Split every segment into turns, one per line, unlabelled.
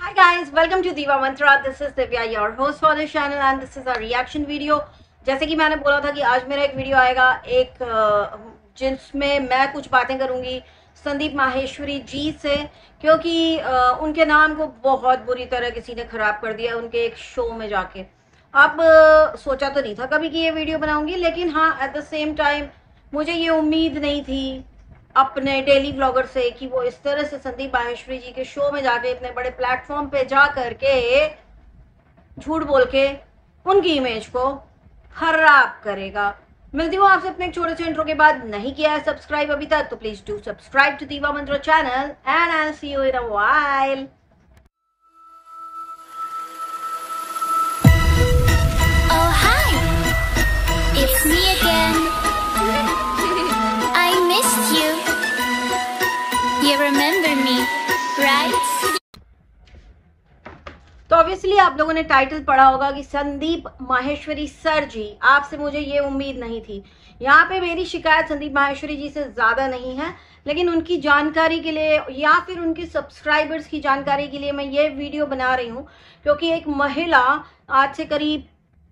Hi guys, welcome to Diva Mantra. This is Divya, your host for this channel and this is a reaction video. जैसे कि मैंने बोला था कि आज मेरा एक वीडियो आएगा एक जिसमें मैं कुछ बातें करूंगी संदीप माहेश्वरी जी से क्योंकि उनके नाम को बहुत बुरी तरह किसी ने ख़राब कर दिया उनके एक शो में जाके अब सोचा तो नहीं था कभी कि ये वीडियो बनाऊंगी लेकिन हाँ एट द सेम टाइम मुझे ये उम्मीद नहीं थी अपने डेली ब्लॉगर से कि वो इस तरह से संदीप माहेश्वरी जी के शो में जाके इतने बड़े प्लेटफॉर्म पे जा करके झूठ बोल के उनकी इमेज को खराब करेगा मिलती हूँ आपसे अपने छोटे से इंट्रो के बाद नहीं किया है सब्सक्राइब अभी तक तो please do subscribe to Diva Mantra channel and I see you in a while It's me again. remember me, right? तो ऑब्वियसली आप लोगों ने टाइटल पढ़ा होगा कि संदीप माहेश्वरी सर जी आपसे मुझे ये उम्मीद नहीं थी यहाँ पे मेरी शिकायत संदीप माहेश्वरी जी से ज़्यादा नहीं है लेकिन उनकी जानकारी के लिए या फिर उनके सब्सक्राइबर्स की जानकारी के लिए मैं ये वीडियो बना रही हूँ क्योंकि एक महिला आज से करीब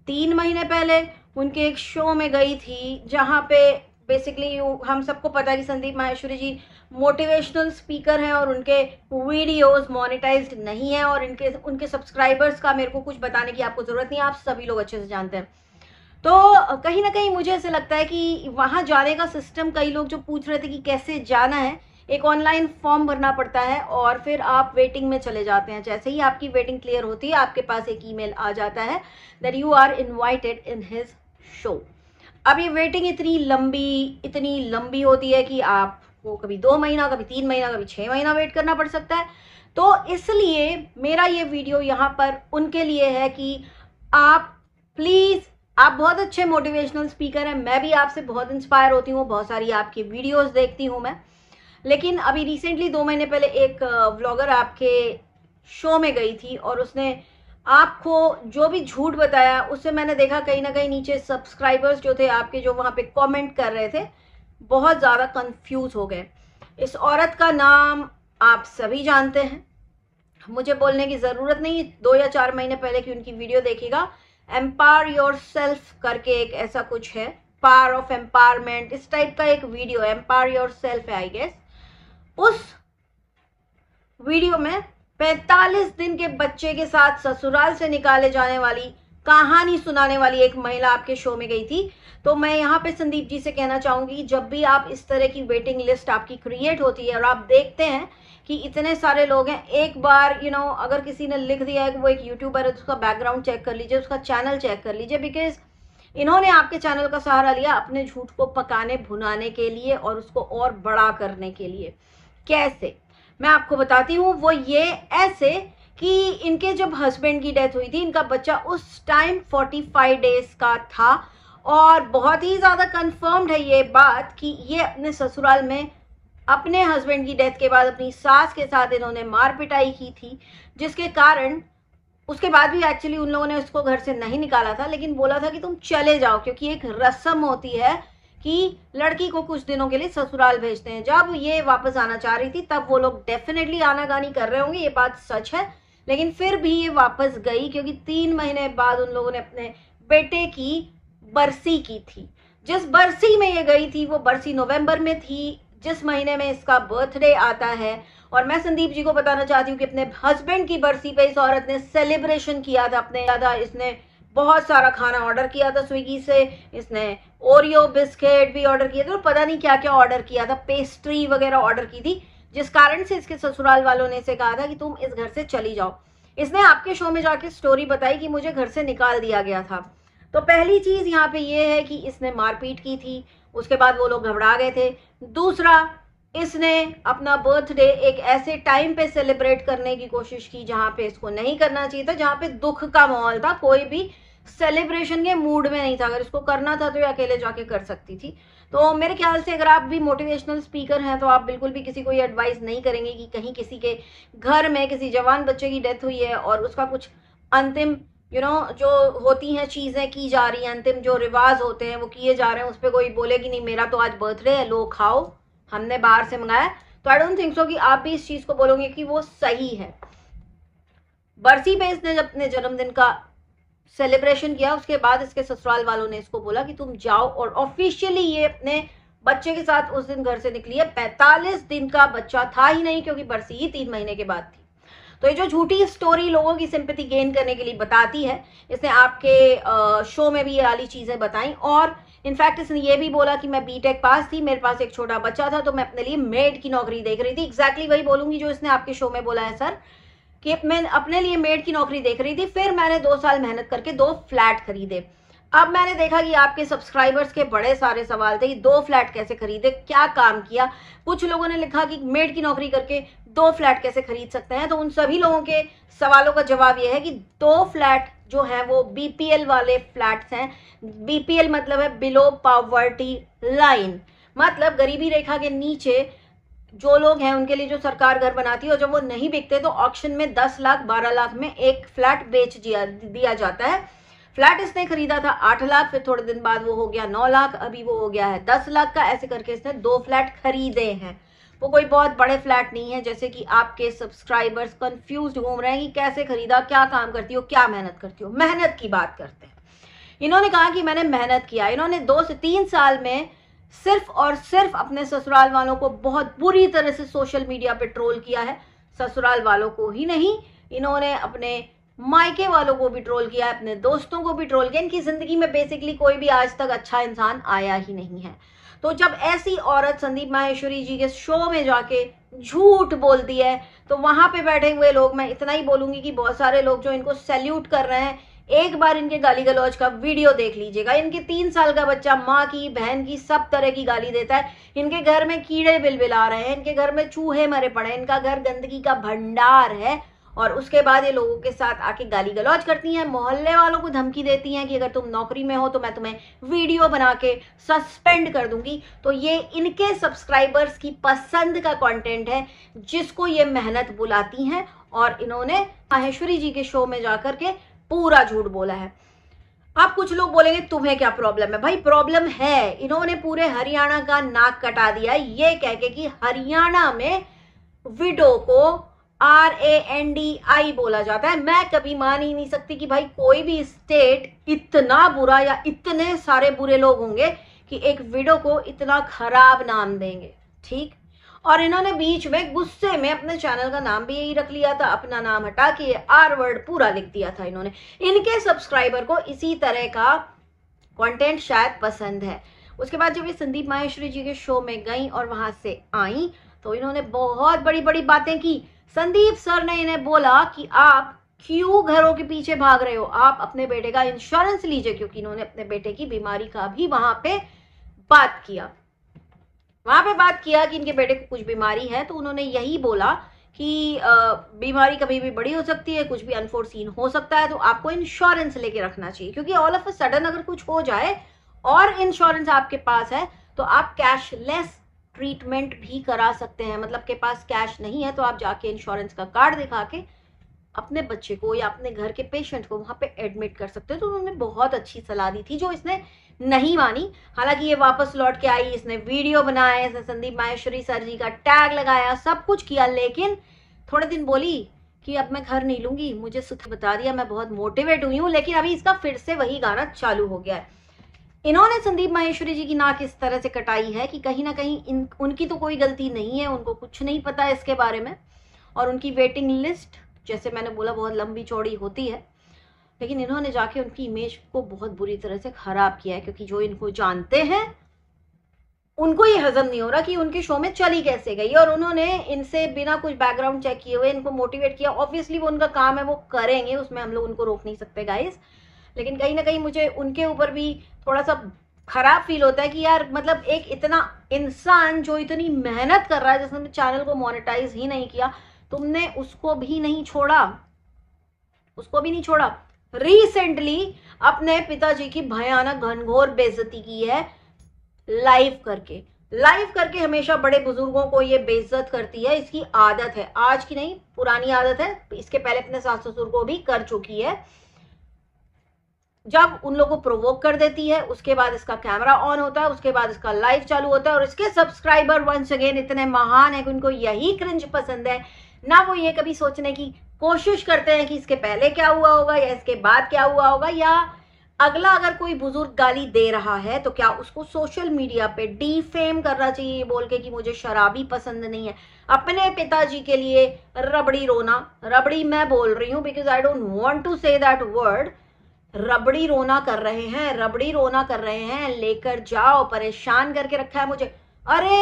तीन महीने पहले उनके एक शो में गई थी जहाँ पे बेसिकली यू हम सबको पता है कि संदीप माहेश्वरी जी मोटिवेशनल स्पीकर हैं और उनके वीडियोस मोनेटाइज्ड नहीं है और इनके उनके सब्सक्राइबर्स का मेरे को कुछ बताने की आपको ज़रूरत नहीं आप सभी लोग अच्छे से जानते हैं तो कहीं ना कहीं मुझे ऐसा लगता है कि वहाँ जाने का सिस्टम कई लोग जो पूछ रहे थे कि कैसे जाना है एक ऑनलाइन फॉर्म भरना पड़ता है और फिर आप वेटिंग में चले जाते हैं जैसे ही आपकी वेटिंग क्लियर होती है आपके पास एक ईमेल आ जाता है that you are invited in his show अब ये वेटिंग इतनी लंबी इतनी लंबी होती है कि आपको कभी दो महीना कभी तीन महीना कभी छः महीना वेट करना पड़ सकता है तो इसलिए मेरा ये वीडियो यहाँ पर उनके लिए है कि आप प्लीज़ आप बहुत अच्छे मोटिवेशनल स्पीकर हैं मैं भी आपसे बहुत इंस्पायर होती हूँ बहुत सारी आपकी वीडियोस देखती हूँ मैं लेकिन अभी रिसेंटली दो महीने पहले एक व्लॉगर आपके शो में गई थी और उसने आपको जो भी झूठ बताया उससे मैंने देखा कहीं ना कहीं नीचे सब्सक्राइबर्स जो थे आपके जो वहाँ पे कमेंट कर रहे थे बहुत ज़्यादा कंफ्यूज हो गए इस औरत का नाम आप सभी जानते हैं मुझे बोलने की ज़रूरत नहीं दो या चार महीने पहले की उनकी वीडियो देखेगा एम्पायर योर सेल्फ करके एक ऐसा कुछ है पार ऑफ एम्पावरमेंट इस टाइप का एक वीडियो एम्पायर योर सेल्फ है आई गेस उस वीडियो में 45 दिन के बच्चे के साथ ससुराल से निकाले जाने वाली कहानी सुनाने वाली एक महिला आपके शो में गई थी तो मैं यहाँ पे संदीप जी से कहना चाहूंगी जब भी आप इस तरह की वेटिंग लिस्ट आपकी क्रिएट होती है और आप देखते हैं कि इतने सारे लोग हैं एक बार यू you नो know, अगर किसी ने लिख दिया है कि वो एक यूट्यूबर है तो उसका बैकग्राउंड चेक कर लीजिए उसका चैनल चेक कर लीजिए बिकॉज इन्होंने आपके चैनल का सहारा लिया अपने झूठ को पकाने भुनाने के लिए और उसको और बड़ा करने के लिए कैसे मैं आपको बताती हूँ वो ये ऐसे कि इनके जब हस्बैंड की डेथ हुई थी इनका बच्चा उस टाइम 45 डेज का था और बहुत ही ज़्यादा कंफर्म्ड है ये बात कि ये अपने ससुराल में अपने हस्बैंड की डेथ के बाद अपनी सास के साथ इन्होंने मार पिटाई की थी जिसके कारण उसके बाद भी एक्चुअली उन लोगों ने उसको घर से नहीं निकाला था लेकिन बोला था कि तुम चले जाओ क्योंकि एक रस्म होती है कि लड़की को कुछ दिनों के लिए ससुराल भेजते हैं जब ये वापस आना चाह रही थी तब वो लोग डेफिनेटली गानी कर रहे होंगे ये बात सच है लेकिन फिर भी ये वापस गई क्योंकि तीन महीने बाद उन लोगों ने अपने बेटे की बरसी की थी जिस बरसी में ये गई थी वो बरसी नवंबर में थी जिस महीने में इसका बर्थडे आता है और मैं संदीप जी को बताना चाहती हूँ कि अपने हस्बैंड की बरसी पे इस औरत ने सेलिब्रेशन किया था अपने ज्यादा इसने बहुत सारा खाना ऑर्डर किया था स्विगी से इसने ओरियो बिस्किट भी ऑर्डर किया था और पता नहीं क्या क्या ऑर्डर किया था पेस्ट्री वगैरह ऑर्डर की थी जिस कारण से इसके ससुराल वालों ने इसे कहा था कि तुम इस घर से चली जाओ इसने आपके शो में जाके स्टोरी बताई कि मुझे घर से निकाल दिया गया था तो पहली चीज़ यहाँ पे ये है कि इसने मारपीट की थी उसके बाद वो लोग घबरा गए थे दूसरा इसने अपना बर्थडे एक ऐसे टाइम पे सेलिब्रेट करने की कोशिश की जहाँ पे इसको नहीं करना चाहिए था जहाँ पे दुख का माहौल था कोई भी सेलिब्रेशन के मूड में नहीं था अगर इसको करना था तो ये अकेले जाके कर सकती थी तो मेरे ख्याल से अगर आप भी मोटिवेशनल स्पीकर हैं तो आप बिल्कुल भी किसी को ये एडवाइस नहीं करेंगे कि कहीं किसी के घर में किसी जवान बच्चे की डेथ हुई है और उसका कुछ अंतिम यू you नो know, जो होती हैं चीज़ें की जा रही हैं अंतिम जो रिवाज होते हैं वो किए जा रहे हैं उस पर कोई बोले कि नहीं मेरा तो आज बर्थडे है लो खाओ हमने बाहर से मंगाया तो आई डोंट थिंक सो कि आप भी इस चीज़ को बोलोगे कि वो सही है बरसी पे इसने अपने जन्मदिन का सेलिब्रेशन किया उसके बाद इसके ससुराल वालों ने इसको बोला कि तुम जाओ और ऑफिशियली ये अपने बच्चे के साथ उस दिन घर से निकली है पैंतालीस दिन का बच्चा था ही नहीं क्योंकि बरसी ही तीन महीने के बाद थी तो ये जो झूठी स्टोरी लोगों की सिंपति गेन करने के लिए बताती है इसने आपके शो में भी ये वाली चीज़ें बताई और इनफैक्ट इसने ये भी बोला कि मैं बीटेक पास थी मेरे पास एक छोटा बच्चा था तो मैं अपने लिए मेड की नौकरी देख रही थी एग्जैक्टली exactly वही बोलूंगी जो इसने आपके शो में बोला है सर कि मैं अपने लिए मेड की नौकरी देख रही थी फिर मैंने दो साल मेहनत करके दो फ्लैट खरीदे अब मैंने देखा कि आपके सब्सक्राइबर्स के बड़े सारे सवाल थे कि दो फ्लैट कैसे खरीदे क्या काम किया कुछ लोगों ने लिखा कि मेड की नौकरी करके दो फ्लैट कैसे खरीद सकते हैं तो उन सभी लोगों के सवालों का जवाब यह है कि दो फ्लैट जो है वो बीपीएल वाले फ्लैट्स हैं बीपीएल मतलब है बिलो पावर्टी लाइन मतलब गरीबी रेखा के नीचे जो लोग हैं उनके लिए जो सरकार घर बनाती है और जब वो नहीं बिकते तो ऑप्शन में दस लाख बारह लाख में एक फ्लैट बेच दिया जाता है फ्लैट इसने खरीदा था आठ लाख फिर थोड़े दिन बाद वो हो गया नौ लाख अभी वो हो गया है दस लाख का ऐसे करके इसने दो फ्लैट खरीदे हैं वो कोई बहुत बड़े फ्लैट नहीं है जैसे कि आपके सब्सक्राइबर्स कंफ्यूज घूम रहे हैं कि कैसे खरीदा क्या काम करती हो क्या मेहनत करती हो मेहनत की बात करते हैं इन्होंने कहा कि मैंने मेहनत किया इन्होंने दो से तीन साल में सिर्फ और सिर्फ अपने ससुराल वालों को बहुत बुरी तरह से सोशल मीडिया पे ट्रोल किया है ससुराल वालों को ही नहीं इन्होंने अपने मायके वालों को भी ट्रोल किया है अपने दोस्तों को भी ट्रोल किया इनकी ज़िंदगी में बेसिकली कोई भी आज तक अच्छा इंसान आया ही नहीं है तो जब ऐसी औरत संदीप माहेश्वरी जी के शो में जाके झूठ बोलती है तो वहां पे बैठे हुए लोग मैं इतना ही बोलूँगी कि बहुत सारे लोग जो इनको सैल्यूट कर रहे हैं एक बार इनके गाली गलौज का वीडियो देख लीजिएगा इनके तीन साल का बच्चा माँ की बहन की सब तरह की गाली देता है इनके घर में कीड़े आ रहे हैं इनके घर में चूहे मरे पड़े हैं इनका घर गंदगी का भंडार है और उसके बाद ये लोगों के साथ आके गाली गलौज करती हैं मोहल्ले वालों को धमकी देती हैं कि अगर तुम नौकरी में हो तो मैं तुम्हें वीडियो बना के सस्पेंड कर दूंगी तो ये इनके सब्सक्राइबर्स की पसंद का कंटेंट है जिसको ये मेहनत बुलाती हैं और इन्होंने माहेश्वरी जी के शो में जाकर के पूरा झूठ बोला है अब कुछ लोग बोलेंगे तुम्हें क्या प्रॉब्लम है भाई प्रॉब्लम है इन्होंने पूरे हरियाणा का नाक कटा दिया ये कह के कि हरियाणा में विडो को R A N D I बोला जाता है मैं कभी मान ही नहीं सकती कि भाई कोई भी स्टेट इतना बुरा या इतने सारे बुरे लोग होंगे कि एक विडो को इतना खराब नाम देंगे ठीक और इन्होंने बीच में गुस्से में अपने चैनल का नाम भी यही रख लिया था अपना नाम हटा के आर वर्ड पूरा लिख दिया था इन्होंने इनके सब्सक्राइबर को इसी तरह का कंटेंट शायद पसंद है उसके बाद जब ये संदीप माहेश्वरी जी के शो में गई और वहां से आई तो इन्होंने बहुत बड़ी बड़ी बातें की संदीप सर ने इन्हें बोला कि आप क्यों घरों के पीछे भाग रहे हो आप अपने बेटे का इंश्योरेंस लीजिए क्योंकि इन्होंने अपने बेटे की बीमारी का भी वहां पे बात किया वहां पे बात किया कि इनके बेटे को कुछ बीमारी है तो उन्होंने यही बोला कि बीमारी कभी भी बड़ी हो सकती है कुछ भी अनफोर्सीन हो सकता है तो आपको इंश्योरेंस लेके रखना चाहिए क्योंकि ऑल ऑफ अ सडन अगर कुछ हो जाए और इंश्योरेंस आपके पास है तो आप कैशलेस ट्रीटमेंट भी करा सकते हैं मतलब के पास कैश नहीं है तो आप जाके इंश्योरेंस का कार्ड दिखा के अपने बच्चे को या अपने घर के पेशेंट को वहां पे एडमिट कर सकते हो तो उन्होंने बहुत अच्छी सलाह दी थी जो इसने नहीं मानी हालांकि ये वापस लौट के आई इसने वीडियो बनाया इसने संदीप माहेश्वरी सर जी का टैग लगाया सब कुछ किया लेकिन थोड़े दिन बोली कि अब मैं घर नहीं लूंगी मुझे सुख बता दिया मैं बहुत मोटिवेट हुई हूँ लेकिन अभी इसका फिर से वही गाना चालू हो गया है इन्होंने संदीप माहेश्वरी जी की नाक इस तरह से कटाई है कि कहीं ना कहीं इन उनकी तो कोई गलती नहीं है उनको कुछ नहीं पता इसके बारे में और उनकी वेटिंग लिस्ट जैसे मैंने बोला बहुत लंबी चौड़ी होती है लेकिन इन्होंने जाके उनकी इमेज को बहुत बुरी तरह से खराब किया है क्योंकि जो इनको जानते हैं उनको ये हजम नहीं हो रहा कि उनके शो में चली कैसे गई और उन्होंने इनसे बिना कुछ बैकग्राउंड चेक किए हुए इनको मोटिवेट किया ऑब्वियसली वो उनका काम है वो करेंगे उसमें हम लोग उनको रोक नहीं सकते गाइस लेकिन कहीं ना कहीं मुझे उनके ऊपर भी थोड़ा सा खराब फील होता है कि यार मतलब एक इतना इंसान जो इतनी मेहनत कर रहा है जिसने चैनल को मोनिटाइज ही नहीं किया तुमने उसको भी नहीं छोड़ा उसको भी नहीं छोड़ा रिसेंटली अपने पिताजी की भयानक घनघोर बेजती की है लाइव करके लाइव करके हमेशा बड़े बुजुर्गों को ये बेइज्जत करती है इसकी आदत है आज की नहीं पुरानी आदत है इसके पहले अपने सास ससुर को भी कर चुकी है जब उन लोगों को प्रोवोक कर देती है उसके बाद इसका कैमरा ऑन होता है उसके बाद इसका लाइव चालू होता है और इसके सब्सक्राइबर वंस अगेन इतने महान है कि उनको यही क्रिंज पसंद है ना वो ये कभी सोचने की कोशिश करते हैं कि इसके पहले क्या हुआ होगा या इसके बाद क्या हुआ होगा या अगला अगर कोई बुजुर्ग गाली दे रहा है तो क्या उसको सोशल मीडिया पे डीफेम करना चाहिए बोल के कि मुझे शराबी पसंद नहीं है अपने पिताजी के लिए रबड़ी रोना रबड़ी मैं बोल रही हूँ because I don't want to say that word रबड़ी रोना कर रहे हैं रबड़ी रोना कर रहे हैं लेकर जाओ परेशान करके रखा है मुझे अरे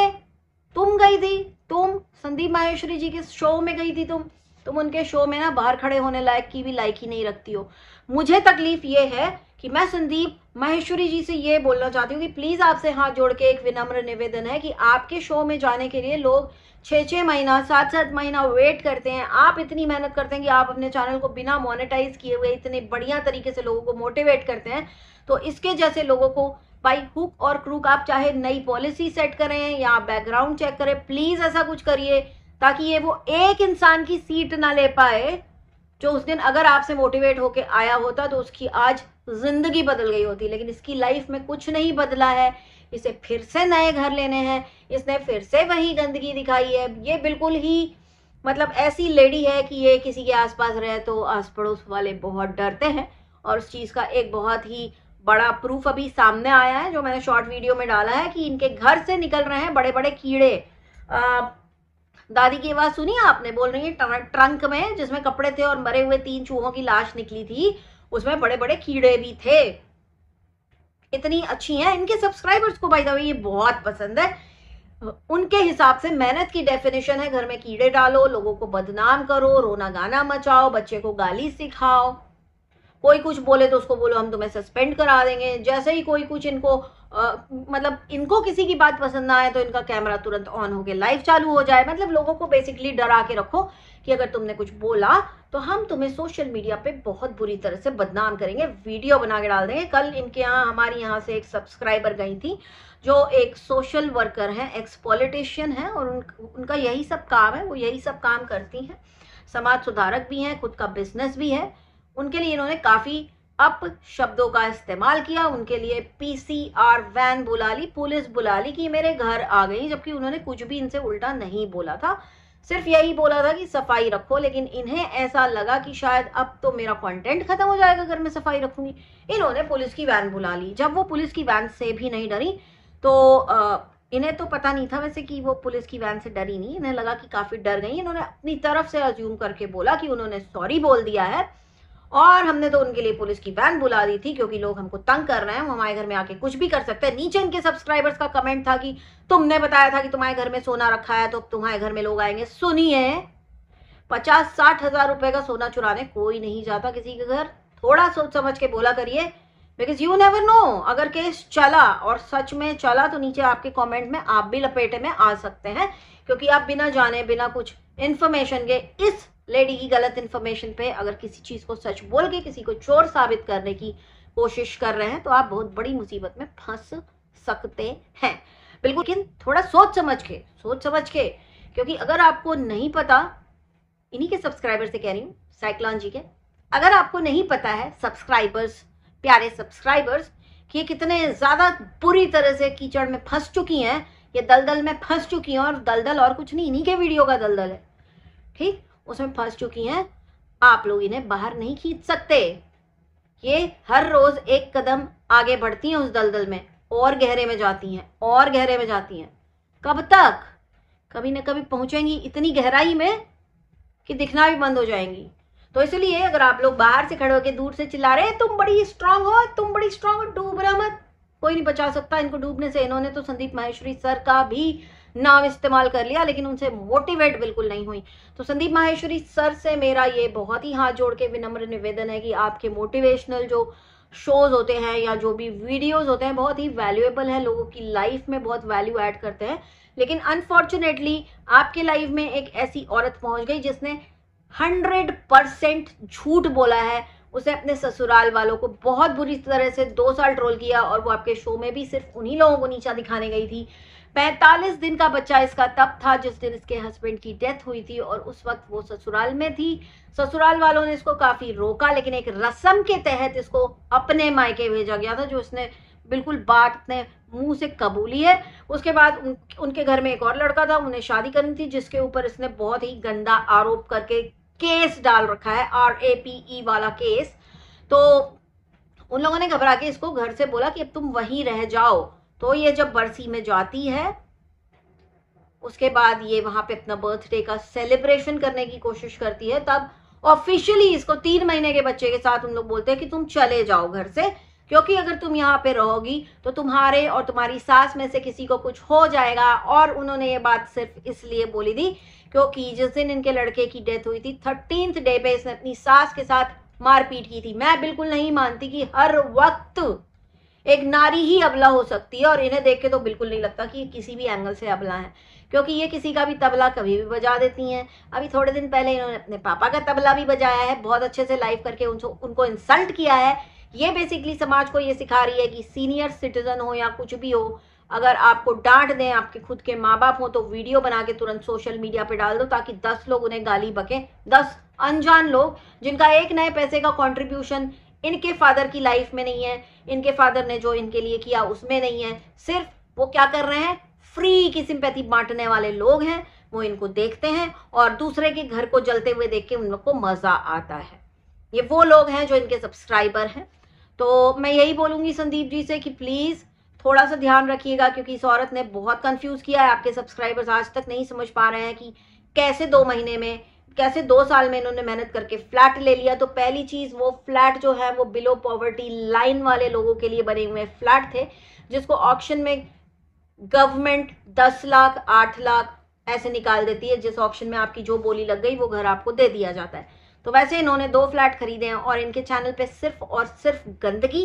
तुम गई थी तुम संदीप माहेश्वरी जी के शो में गई थी तुम तुम उनके शो में ना बाहर खड़े होने लायक की भी लायक ही नहीं रखती हो मुझे तकलीफ ये है कि मैं संदीप महेश्वरी जी से ये बोलना चाहती हूँ कि प्लीज़ आपसे हाथ जोड़ के एक विनम्र निवेदन है कि आपके शो में जाने के लिए लोग छः छः महीना सात सात महीना वेट करते हैं आप इतनी मेहनत करते हैं कि आप अपने चैनल को बिना मोनेटाइज किए हुए इतने बढ़िया तरीके से लोगों को मोटिवेट करते हैं तो इसके जैसे लोगों को बाई हुक और क्रूक आप चाहे नई पॉलिसी सेट करें या आप बैकग्राउंड चेक करें प्लीज़ ऐसा कुछ करिए ताकि ये वो एक इंसान की सीट ना ले पाए जो उस दिन अगर आपसे मोटिवेट होके आया होता तो उसकी आज जिंदगी बदल गई होती लेकिन इसकी लाइफ में कुछ नहीं बदला है इसे फिर से नए घर लेने हैं इसने फिर से वही गंदगी दिखाई है ये बिल्कुल ही मतलब ऐसी लेडी है कि ये किसी के आसपास रहे तो आस पड़ोस वाले बहुत डरते हैं और उस चीज़ का एक बहुत ही बड़ा प्रूफ अभी सामने आया है जो मैंने शॉर्ट वीडियो में डाला है कि इनके घर से निकल रहे हैं बड़े बड़े कीड़े दादी की आवाज़ सुनी आपने बोल रही है ट्रंक में जिसमें कपड़े थे और मरे हुए तीन चूहों की लाश निकली थी उसमें बड़े बड़े कीड़े भी थे इतनी अच्छी है इनके सब्सक्राइबर्स को भाई ये बहुत पसंद है उनके हिसाब से मेहनत की डेफिनेशन है घर में कीड़े डालो लोगों को बदनाम करो रोना गाना मचाओ बच्चे को गाली सिखाओ कोई कुछ बोले तो उसको बोलो हम तुम्हें सस्पेंड करा देंगे जैसे ही कोई कुछ इनको आ, मतलब इनको किसी की बात पसंद ना आए तो इनका कैमरा तुरंत ऑन हो गया लाइव चालू हो जाए मतलब लोगों को बेसिकली डरा के रखो कि अगर तुमने कुछ बोला तो हम तुम्हें सोशल मीडिया पे बहुत बुरी तरह से बदनाम करेंगे वीडियो बना के डाल देंगे कल इनके यहाँ हमारे यहाँ से एक सब्सक्राइबर गई थी जो एक सोशल वर्कर है एक्स पॉलिटिशियन है और उन, उनका यही सब काम है वो यही सब काम करती हैं समाज सुधारक भी हैं खुद का बिजनेस भी है उनके लिए इन्होंने काफ़ी अप शब्दों का इस्तेमाल किया उनके लिए पीसीआर वैन बुला ली पुलिस बुला ली कि मेरे घर आ गई जबकि उन्होंने कुछ भी इनसे उल्टा नहीं बोला था सिर्फ यही बोला था कि सफाई रखो लेकिन इन्हें ऐसा लगा कि शायद अब तो मेरा कंटेंट खत्म हो जाएगा अगर मैं सफाई रखूंगी इन्होंने पुलिस की वैन बुला ली जब वो पुलिस की वैन से भी नहीं डरी तो इन्हें तो पता नहीं था वैसे कि वो पुलिस की वैन से डरी नहीं इन्हें लगा कि काफी डर गई इन्होंने अपनी तरफ से अज्यूम करके बोला कि उन्होंने सॉरी बोल दिया है और हमने तो उनके लिए पुलिस की वैन बुला दी थी क्योंकि लोग हमको तंग कर रहे हैं हमारे घर में आके कुछ भी कर सकते हैं नीचे इनके सब्सक्राइबर्स का कमेंट था कि तुमने बताया था कि तुम्हारे घर में सोना रखा है तो तुम्हारे घर में लोग आएंगे सुनिए पचास साठ हजार रुपए का सोना चुराने कोई नहीं जाता किसी के घर थोड़ा सोच समझ के बोला करिए बिकॉज यू नेवर नो अगर केस चला और सच में चला तो नीचे आपके कमेंट में आप भी लपेटे में आ सकते हैं क्योंकि आप बिना जाने बिना कुछ इन्फॉर्मेशन के इस लेडी की गलत इन्फॉर्मेशन पे अगर किसी चीज़ को सच बोल के किसी को चोर साबित करने की कोशिश कर रहे हैं तो आप बहुत बड़ी मुसीबत में फंस सकते हैं बिल्कुल लेकिन थोड़ा सोच समझ के सोच समझ के क्योंकि अगर आपको नहीं पता इन्हीं के सब्सक्राइबर से कह रही हूँ साइक्लॉन के अगर आपको नहीं पता है सब्सक्राइबर्स प्यारे सब्सक्राइबर्स कि ये कितने ज़्यादा बुरी तरह से कीचड़ में फंस चुकी हैं ये दलदल में फंस चुकी हैं और दलदल और कुछ नहीं इन्हीं के वीडियो का दलदल है ठीक उसमें फंस चुकी हैं आप लोग इन्हें बाहर नहीं खींच सकते ये हर रोज एक कदम आगे बढ़ती हैं उस दलदल में और गहरे में जाती हैं और गहरे में जाती हैं कब तक कभी ना कभी पहुंचेंगी इतनी गहराई में कि दिखना भी बंद हो जाएंगी तो इसलिए अगर आप लोग बाहर से खड़े होकर दूर से चिल्ला रहे तुम बड़ी स्ट्रांग हो तुम बड़ी स्ट्रांग हो डूब रहा मत कोई नहीं बचा सकता इनको डूबने से इन्होंने तो संदीप माहेश्वरी सर का भी नाम इस्तेमाल कर लिया लेकिन उनसे मोटिवेट बिल्कुल नहीं हुई तो संदीप माहेश्वरी सर से मेरा ये बहुत ही हाथ जोड़ के विनम्र निवेदन है कि आपके मोटिवेशनल जो शोज होते हैं या जो भी वीडियोज होते हैं बहुत ही वैल्यूएबल है लोगों की लाइफ में बहुत वैल्यू एड करते हैं लेकिन अनफॉर्चुनेटली आपके लाइफ में एक ऐसी औरत पहुंच गई जिसने हंड्रेड परसेंट झूठ बोला है उसे अपने ससुराल वालों को बहुत बुरी तरह से दो साल ट्रोल किया और वो आपके शो में भी सिर्फ उन्हीं लोगों को नीचा दिखाने गई थी 45 दिन का बच्चा इसका तब था जिस दिन इसके हस्बैंड की डेथ हुई थी और उस वक्त वो ससुराल में थी ससुराल वालों ने इसको काफ़ी रोका लेकिन एक रस्म के तहत इसको अपने मायके भेजा गया था जो उसने बिल्कुल बात अपने मुंह से कबूली है उसके बाद उन, उनके घर में एक और लड़का था उन्हें शादी करनी थी जिसके ऊपर इसने बहुत ही गंदा आरोप करके केस डाल रखा है आर ए पी ई वाला केस तो उन लोगों ने घबरा के इसको घर से बोला कि अब तुम वहीं रह जाओ तो ये जब बरसी में जाती है उसके बाद ये वहां पे अपना बर्थडे का सेलिब्रेशन करने की कोशिश करती है तब ऑफिशियली इसको तीन महीने के बच्चे के साथ हम लोग बोलते हैं कि तुम चले जाओ घर से क्योंकि अगर तुम यहाँ पे रहोगी तो तुम्हारे और तुम्हारी सास में से किसी को कुछ हो जाएगा और उन्होंने ये बात सिर्फ इसलिए बोली थी क्योंकि जिस दिन इनके लड़के की डेथ हुई थी थर्टीन डे पे इसने अपनी सास के साथ मारपीट की थी मैं बिल्कुल नहीं मानती कि हर वक्त एक नारी ही अबला हो सकती है और इन्हें देख के तो बिल्कुल नहीं लगता कि किसी भी एंगल से अबला है क्योंकि ये किसी का भी तबला कभी भी बजा देती हैं अभी थोड़े दिन पहले इन्होंने अपने पापा का तबला भी बजाया है बहुत अच्छे से लाइव करके उनको उनको इंसल्ट किया है ये बेसिकली समाज को ये सिखा रही है कि सीनियर सिटीजन हो या कुछ भी हो अगर आपको डांट दें आपके खुद के माँ बाप हों तो वीडियो बना के तुरंत सोशल मीडिया पर डाल दो ताकि दस लोग उन्हें गाली बकें दस अनजान लोग जिनका एक नए पैसे का कॉन्ट्रीब्यूशन इनके फादर की लाइफ में नहीं है इनके फादर ने जो इनके लिए किया उसमें नहीं है सिर्फ वो क्या कर रहे हैं फ्री की सिंपैथी बांटने वाले लोग हैं वो इनको देखते हैं और दूसरे के घर को जलते हुए देख के उन लोग को मज़ा आता है ये वो लोग हैं जो इनके सब्सक्राइबर हैं तो मैं यही बोलूंगी संदीप जी से कि प्लीज़ थोड़ा सा ध्यान रखिएगा क्योंकि इस औरत ने बहुत कंफ्यूज किया है आपके सब्सक्राइबर्स आज तक नहीं समझ पा रहे हैं कि कैसे दो महीने में कैसे दो साल में इन्होंने मेहनत करके फ्लैट ले लिया तो पहली चीज वो फ्लैट जो है वो बिलो पॉवर्टी लाइन वाले लोगों के लिए बने हुए फ्लैट थे जिसको ऑप्शन में गवर्नमेंट दस लाख आठ लाख ऐसे निकाल देती है जिस ऑप्शन में आपकी जो बोली लग गई वो घर आपको दे दिया जाता है तो वैसे इन्होंने दो फ्लैट खरीदे हैं और इनके चैनल पे सिर्फ और सिर्फ गंदगी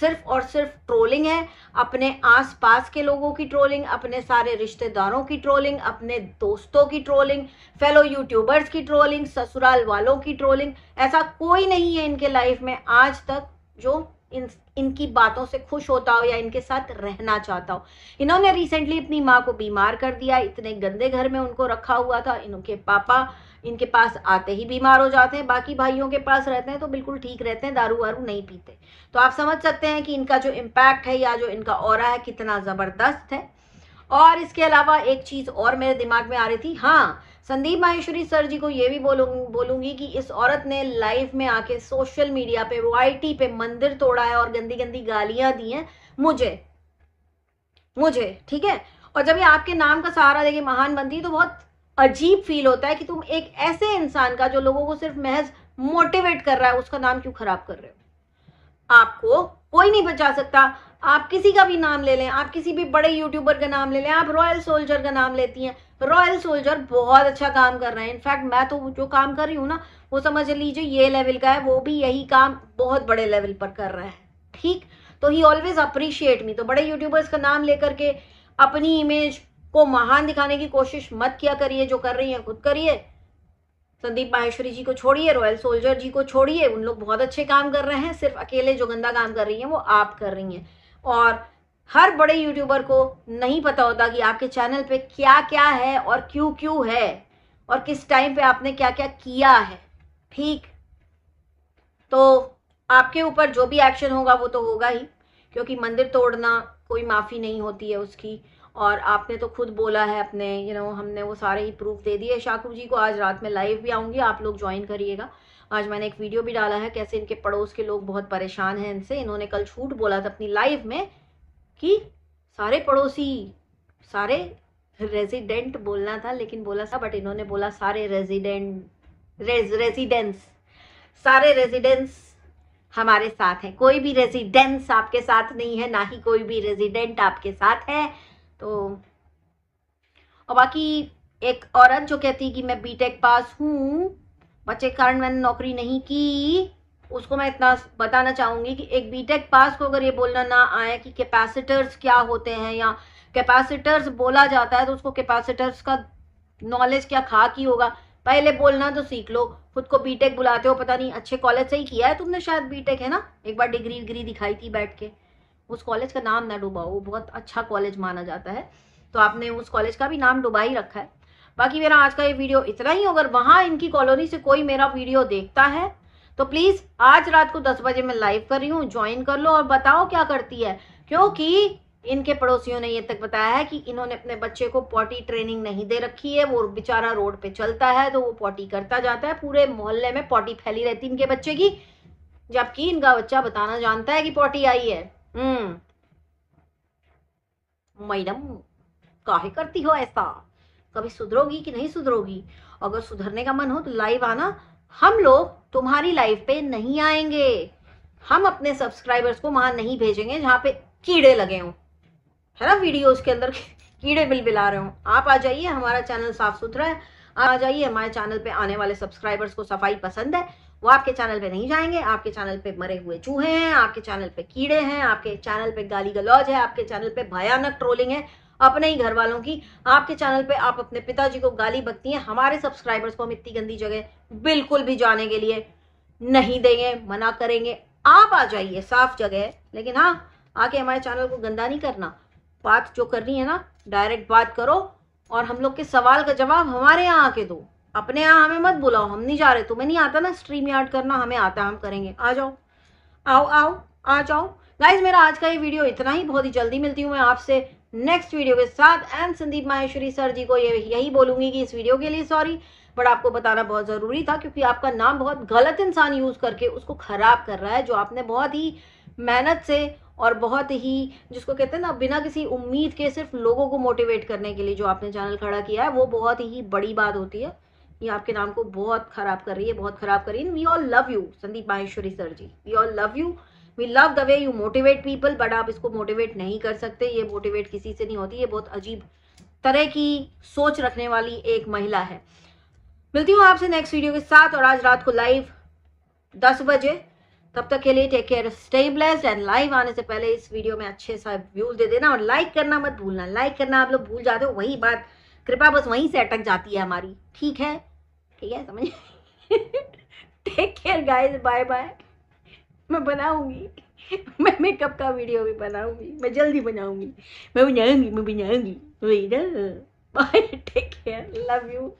सिर्फ और सिर्फ ट्रोलिंग है अपने आसपास के लोगों की ट्रोलिंग अपने सारे रिश्तेदारों की ट्रोलिंग अपने दोस्तों की ट्रोलिंग फेलो यूट्यूबर्स की ट्रोलिंग ससुराल वालों की ट्रोलिंग ऐसा कोई नहीं है इनके लाइफ में आज तक जो इन इनकी बातों से खुश होता हो या इनके साथ रहना चाहता हो इन्होंने रिसेंटली अपनी माँ को बीमार कर दिया इतने गंदे घर में उनको रखा हुआ था इनके पापा इनके पास आते ही बीमार हो जाते हैं बाकी भाइयों के पास रहते हैं तो बिल्कुल ठीक रहते हैं दारू वारू नहीं पीते तो आप समझ सकते हैं कि इनका जो इम्पैक्ट है या जो इनका और है कितना ज़बरदस्त है और इसके अलावा एक चीज़ और मेरे दिमाग में आ रही थी हाँ संदीप माहेश्वरी सर जी को ये भी बोलूं बोलूंगी कि इस औरत ने लाइव में आके सोशल मीडिया पे वाईटी पे मंदिर तोड़ा है और गंदी गंदी गालियां दी हैं मुझे मुझे ठीक है और जब ये आपके नाम का सहारा देखिए महान बनती तो बहुत अजीब फील होता है कि तुम एक ऐसे इंसान का जो लोगों को सिर्फ महज मोटिवेट कर रहा है उसका नाम क्यों खराब कर रहे हो आपको कोई नहीं बचा सकता आप किसी का भी नाम ले लें आप किसी भी बड़े यूट्यूबर का नाम ले लें आप रॉयल सोल्जर का नाम लेती हैं रॉयल सोल्जर बहुत अच्छा काम कर रहे हैं इनफैक्ट मैं तो जो काम कर रही हूँ ना वो समझ लीजिए ये लेवल का है वो भी यही काम बहुत बड़े लेवल पर कर रहा है ठीक तो ही ऑलवेज अप्रिशिएट मी तो बड़े यूट्यूबर्स का नाम लेकर के अपनी इमेज को महान दिखाने की कोशिश मत किया करिए जो कर रही है खुद करिए संदीप माहेश्वरी जी को छोड़िए रॉयल सोल्जर जी को छोड़िए उन लोग बहुत अच्छे काम कर रहे हैं सिर्फ अकेले जो गंदा काम कर रही हैं वो आप कर रही हैं और हर बड़े यूट्यूबर को नहीं पता होता कि आपके चैनल पे क्या क्या है और क्यों क्यों है और किस टाइम पे आपने क्या क्या किया है ठीक तो आपके ऊपर जो भी एक्शन होगा वो तो होगा ही क्योंकि मंदिर तोड़ना कोई माफ़ी नहीं होती है उसकी और आपने तो खुद बोला है अपने यू you नो know, हमने वो सारे ही प्रूफ दे दिए शाकू जी को आज रात में लाइव भी आऊँगी आप लोग ज्वाइन करिएगा आज मैंने एक वीडियो भी डाला है कैसे इनके पड़ोस के लोग बहुत परेशान हैं इनसे इन्होंने कल छूट बोला था अपनी लाइफ में कि सारे पड़ोसी सारे रेजिडेंट बोलना था लेकिन बोला था बट इन्होंने बोला सारे रेजिडेंट रेज रेजिडेंस सारे रेजिडेंस हमारे साथ हैं कोई भी रेजिडेंस आपके साथ नहीं है ना ही कोई भी रेजिडेंट आपके साथ है तो और बाकी एक औरत जो कहती है कि मैं बीटेक पास हूँ बच्चे कारण मैंने नौकरी नहीं की उसको मैं इतना बताना चाहूँगी कि एक बीटेक पास को अगर ये बोलना ना आए कि कैपेसिटर्स क्या होते हैं या कैपेसिटर्स बोला जाता है तो उसको कैपेसिटर्स का नॉलेज क्या खा की होगा पहले बोलना तो सीख लो खुद को बीटेक बुलाते हो पता नहीं अच्छे कॉलेज से ही किया है तुमने शायद बीटेक है ना एक बार डिग्री विग्री दिखाई थी बैठ के उस कॉलेज का नाम ना डुबाओ वो बहुत अच्छा कॉलेज माना जाता है तो आपने उस कॉलेज का भी नाम डुबा ही रखा है बाकी मेरा आज का ये वीडियो इतना ही अगर वहाँ इनकी कॉलोनी से कोई मेरा वीडियो देखता है तो प्लीज़ आज रात को दस बजे मैं लाइव कर रही हूँ ज्वाइन कर लो और बताओ क्या करती है क्योंकि इनके पड़ोसियों ने ये तक बताया है कि इन्होंने अपने बच्चे को पॉटी ट्रेनिंग नहीं दे रखी है वो बेचारा रोड पे चलता है तो वो पॉटी करता जाता है पूरे मोहल्ले में पॉटी फैली रहती इनके बच्चे की जबकि इनका बच्चा बताना जानता है कि पॉटी आई है हम्म मैडम काहे करती हो ऐसा कभी सुधरोगी कि नहीं सुधरोगी अगर सुधरने का मन हो तो लाइव आना हम लोग तुम्हारी लाइफ पे नहीं आएंगे हम अपने सब्सक्राइबर्स को वहां नहीं भेजेंगे जहां पे कीड़े लगे हों है ना वीडियोस के अंदर कीड़े बिल बिला रहे हो आप आ जाइए हमारा चैनल साफ सुथरा है आ जाइए हमारे चैनल पे आने वाले सब्सक्राइबर्स को सफाई पसंद है वो आपके चैनल पे नहीं जाएंगे आपके चैनल पे मरे हुए चूहे हैं आपके चैनल पे कीड़े हैं आपके चैनल पे गाली गलौज है आपके चैनल पे भयानक ट्रोलिंग है अपने ही घर वालों की आपके चैनल पे आप अपने पिताजी को गाली बकती हैं हमारे सब्सक्राइबर्स को हम इतनी गंदी जगह बिल्कुल भी जाने के लिए नहीं देंगे मना करेंगे आप आ जाइए साफ जगह लेकिन हाँ आके हमारे चैनल को गंदा नहीं करना बात जो करनी है ना डायरेक्ट बात करो और हम लोग के सवाल का जवाब हमारे यहाँ आके दो अपने यहाँ हमें मत बुलाओ हम नहीं जा रहे तुम्हें नहीं आता ना स्ट्रीम यार्ड करना हमें आता हम करेंगे आ जाओ आओ आओ आ जाओ गाइज मेरा आज का ये वीडियो इतना ही बहुत ही जल्दी मिलती हूँ मैं आपसे नेक्स्ट वीडियो के साथ एंड संदीप माहेश्वरी सर जी को ये यही बोलूंगी कि इस वीडियो के लिए सॉरी बट आपको बताना बहुत ज़रूरी था क्योंकि आपका नाम बहुत गलत इंसान यूज़ करके उसको ख़राब कर रहा है जो आपने बहुत ही मेहनत से और बहुत ही जिसको कहते हैं ना बिना किसी उम्मीद के सिर्फ लोगों को मोटिवेट करने के लिए जो आपने चैनल खड़ा किया है वो बहुत ही बड़ी बात होती है ये आपके नाम को बहुत ख़राब कर रही है बहुत ख़राब कर रही है we all love you Sandeep Maheshwari sir ji we all love you we love the way you motivate people but आप इसको मोटिवेट नहीं कर सकते ये मोटिवेट किसी से नहीं होती ये बहुत अजीब तरह की सोच रखने वाली एक महिला है मिलती हूँ आपसे नेक्स्ट वीडियो के साथ और आज रात को लाइव दस बजे तब तक के लिए take care stay blessed and live आने से पहले इस वीडियो में अच्छे सा व्यूज दे देना और लाइक करना मत भूलना लाइक करना आप लोग भूल जाते हो वही बात कृपा बस वहीं से अटक जाती है हमारी ठीक है ठीक है समझ take care guys bye bye मैं बनाऊंगी मैं मेकअप का वीडियो भी बनाऊंगी मैं जल्दी बनाऊंगी मैं बनाऊंगी मैं बनाऊंगी वही ना bye take care love you